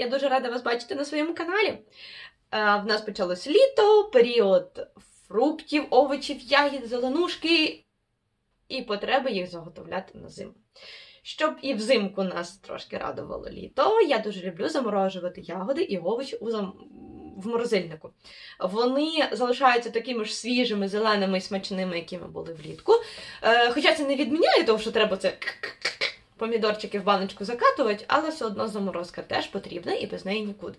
Я дуже рада вас бачити на своєму каналі. Е, в нас почалось літо, період фруктів, овочів, ягід, зеленушки і потреби їх заготовляти на зиму. Щоб і взимку нас трошки радувало літо, я дуже люблю заморожувати ягоди і овочі у зам... в морозильнику. Вони залишаються такими ж свіжими, зеленими і смачними, якими були влітку. Е, хоча це не відміняє того, що треба це помідорчики в баночку закатувати, але все одно заморозка теж потрібна і без неї нікуди.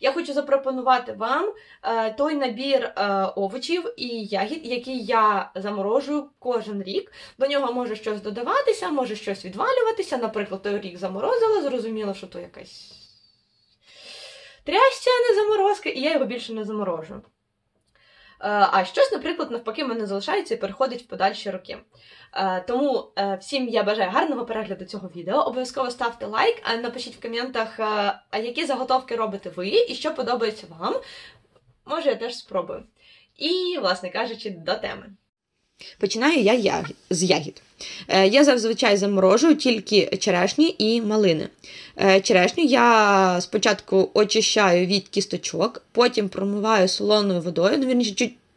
Я хочу запропонувати вам е, той набір е, овочів і ягід, який я заморожую кожен рік. До нього може щось додаватися, може щось відвалюватися. Наприклад, той рік заморозила, зрозуміла, що то якась тряща не заморозка, і я його більше не заморожую. Е, а щось, наприклад, навпаки, в мене залишається і переходить в подальші роки. Е, тому е, всім я бажаю гарного перегляду цього відео. Обов'язково ставте лайк, напишіть в коментах, які заготовки робите ви і що подобається вам. Може, я теж спробую. І, власне кажучи, до теми. Починаю я з ягід. Е, я зазвичай заморожую тільки черешні і малини. Е, черешню я спочатку очищаю від кісточок, потім промиваю солоною водою, ну, він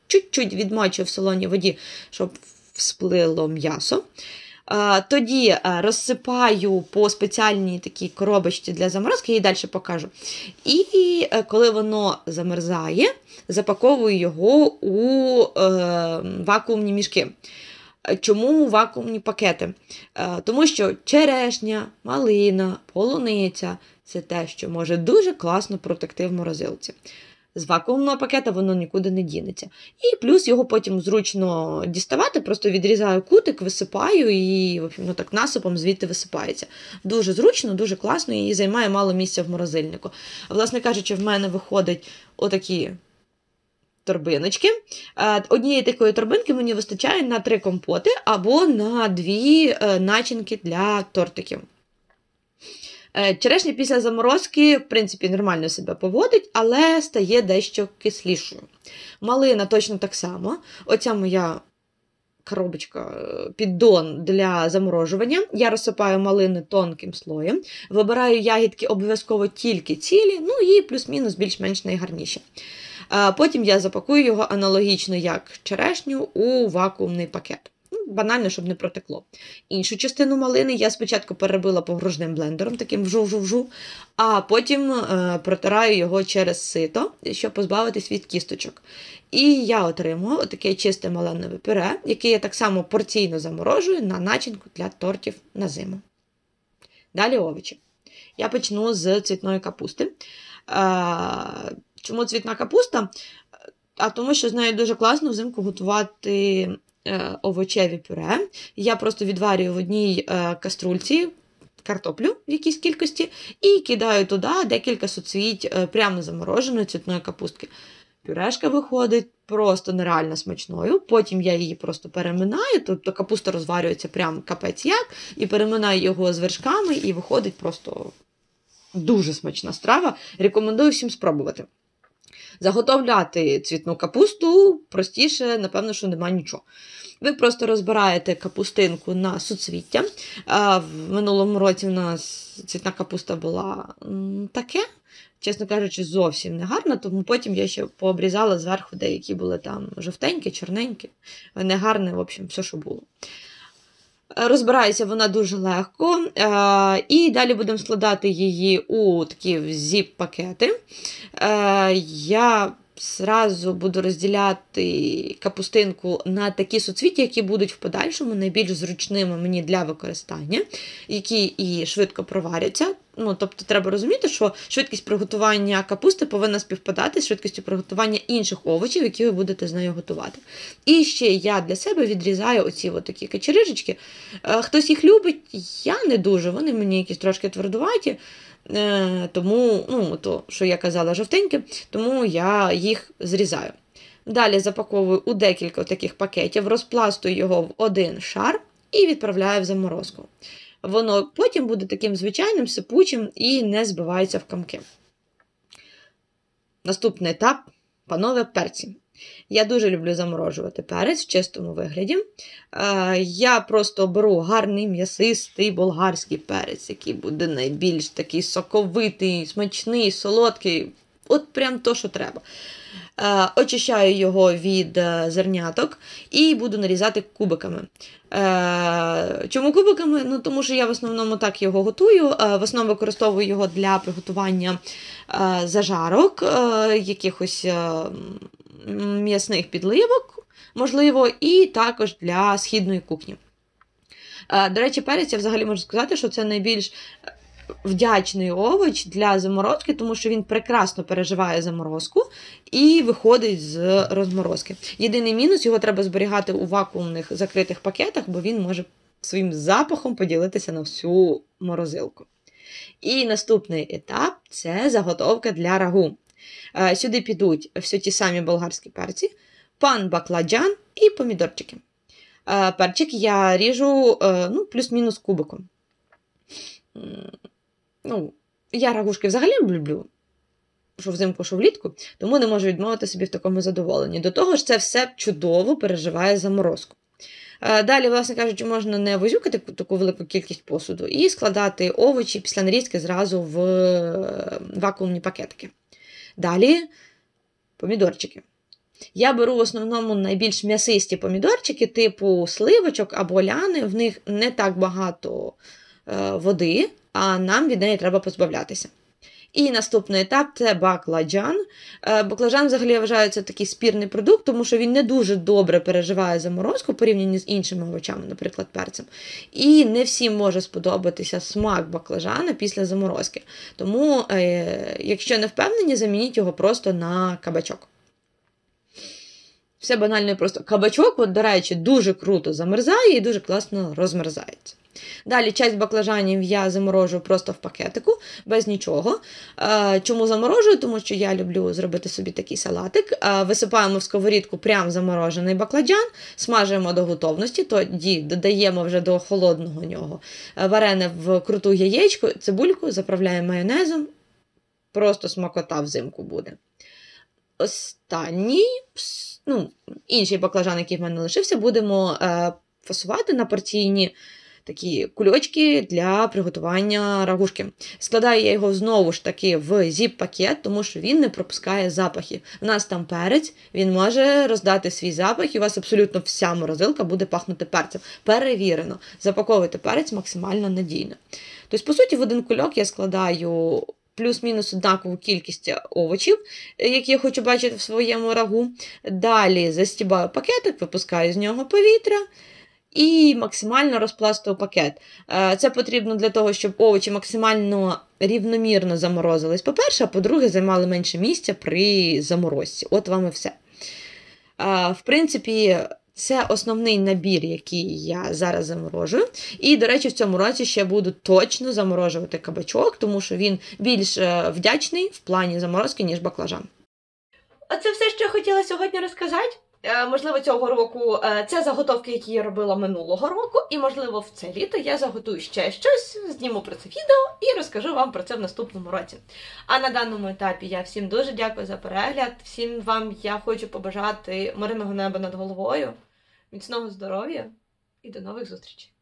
чуть-чуть відмочую в солоній воді, щоб всплило м'ясо. Тоді е, розсипаю по спеціальній такій коробочці для заморозки, я її далі покажу. І е, коли воно замерзає, запаковую його у е, вакуумні мішки. Чому вакуумні пакети? Тому що черешня, малина, полуниця це те, що може дуже класно протекти в морозилці з вакуумного пакета воно нікуди не дінеться. І плюс його потім зручно діставати, просто відрізаю кутик, висипаю і в ну, так насипом звідти висипається. Дуже зручно, дуже класно і займає мало місця в морозильнику. Власне кажучи, в мене виходить отакі. Торбиночки. Е, однієї такої торбинки мені вистачає на три компоти або на дві е, начинки для тортиків. Е, черешня після заморозки, в принципі, нормально себе поводить, але стає дещо кислішою. Малина точно так само. Оця моя коробочка, е, піддон для заморожування. Я розсипаю малини тонким слоєм, вибираю ягідки обов'язково тільки цілі, ну і плюс-мінус більш-менш найгарніші. Е, потім я запакую його аналогічно як черешню у вакуумний пакет банально, щоб не протекло. Іншу частину малини я спочатку перебила погружним блендером, таким вжу-вжу-вжу, а потім е, протираю його через сито, щоб позбавитись від кісточок. І я отримую таке чисте малинове пюре, яке я так само порційно заморожую на начинку для тортів на зиму. Далі овочі. Я почну з цвітної капусти. Е, чому цвітна капуста? Е, а тому, що з нею дуже класно взимку готувати Е, овочеві пюре. Я просто відварюю в одній е, каструльці. Картоплю в якійсь кількості, і кидаю туди декілька соцвіть е, прямо замороженої цвітної капустки. Пюрешка виходить просто нереально смачною. Потім я її просто переминаю, тобто капуста розварюється прям капець як, і переминаю його з вершками, і виходить просто дуже смачна страва. Рекомендую всім спробувати. Заготовляти цвітну капусту простіше, напевно, що нема нічого. Ви просто розбираєте капустинку на суцвіття. В минулому році в нас цвітна капуста була таке, чесно кажучи, зовсім не гарна, тому потім я ще пообрізала зверху деякі були там жовтенькі, чорненькі, негарне, в общем, все, що було. Розбирається вона дуже легко. Е, і далі будемо складати її у такі зіп-пакети. Е, я зразу буду розділяти капустинку на такі соцвіття, які будуть в подальшому найбільш зручними мені для використання, які і швидко проваряться. Ну, тобто, треба розуміти, що швидкість приготування капусти повинна співпадати з швидкістю приготування інших овочів, які ви будете з нею готувати. І ще я для себе відрізаю оці такі качерижечки. Е, хтось їх любить, я не дуже, вони мені якісь трошки твердуваті. Е, тому, ну, то, що я казала, жовтеньке, тому я їх зрізаю. Далі запаковую у декілька таких пакетів, розпластую його в один шар і відправляю в заморозку воно потім буде таким звичайним, сипучим і не збивається в комки. Наступний етап панове перці. Я дуже люблю заморожувати перець в чистому вигляді. Е, я просто беру гарний м'ясистий болгарський перець, який буде найбільш такий соковитий, смачний, солодкий. От прям то, що треба. Е, очищаю його від е, зерняток і буду нарізати кубиками. Е, чому кубиками? Ну, Тому що я в основному так його готую. В основному використовую його для приготування зажарок, якихось м'ясних підливок, можливо, і також для східної кухні. До речі, перець я взагалі можу сказати, що це найбільш вдячний овоч для заморозки, тому що він прекрасно переживає заморозку і виходить з розморозки. Єдиний мінус його треба зберігати у вакуумних закритих пакетах, бо він може своїм запахом поділитися на всю морозилку. І наступний етап це заготовка для рагу. Е, сюди підуть всі ті самі болгарські перці, пан бакладжан і помідорчики. Е, перчик я ріжу е, ну, плюс-мінус кубиком. Ну, я ракушки взагалі люблю, що взимку, що влітку, тому не можу відмовити собі в такому задоволенні. До того ж, це все чудово переживає заморозку. Е, далі, власне кажучи, можна не возюкати таку велику кількість посуду і складати овочі після нарізки зразу в е, вакуумні пакетики. Далі помідорчики. Я беру в основному найбільш м'ясисті помідорчики, типу сливочок або ляни, в них не так багато е, води а нам від неї треба позбавлятися. І наступний етап це баклажан. Е, баклажан взагалі вважається такий спірний продукт, тому що він не дуже добре переживає заморозку порівняно з іншими овочами, наприклад, перцем. І не всім може сподобатися смак баклажана після заморозки. Тому, е, якщо не впевнені, замініть його просто на кабачок все банально і просто кабачок, от, до речі, дуже круто замерзає і дуже класно розмерзається. Далі часть баклажанів я заморожую просто в пакетику, без нічого. Е, чому заморожую? Тому що я люблю зробити собі такий салатик. Е, висипаємо в сковорідку прям заморожений баклажан, смажуємо до готовності, тоді додаємо вже до холодного нього е, варене в круту яєчку, цибульку, заправляємо майонезом. Просто смакота взимку буде останній, ну, інший баклажан, який в мене лишився, будемо е, фасувати на партійні такі кульочки для приготування рагушки. Складаю я його знову ж таки в зіп-пакет, тому що він не пропускає запахи. У нас там перець, він може роздати свій запах, і у вас абсолютно вся морозилка буде пахнути перцем. Перевірено, запаковуйте перець максимально надійно. Тобто, по суті, в один кульок я складаю плюс-мінус однакову кількість овочів, е, які я хочу бачити в своєму рагу. Далі застібаю пакетик, випускаю з нього повітря. І максимально розпластую пакет. Е, це потрібно для того, щоб овочі максимально рівномірно заморозились. По-перше, а по-друге, займали менше місця при заморозці. От вам і все. Е, в принципі, це основний набір, який я зараз заморожую. І, до речі, в цьому році ще буду точно заморожувати кабачок, тому що він більш е, вдячний в плані заморозки, ніж баклажан. Оце все, що я хотіла сьогодні розказати. Е, можливо, цього року е, це заготовки, які я робила минулого року, і можливо в це літо я заготую ще щось, зніму про це відео і розкажу вам про це в наступному році. А на даному етапі я всім дуже дякую за перегляд. Всім вам я хочу побажати мирного неба над головою, міцного здоров'я і до нових зустрічей!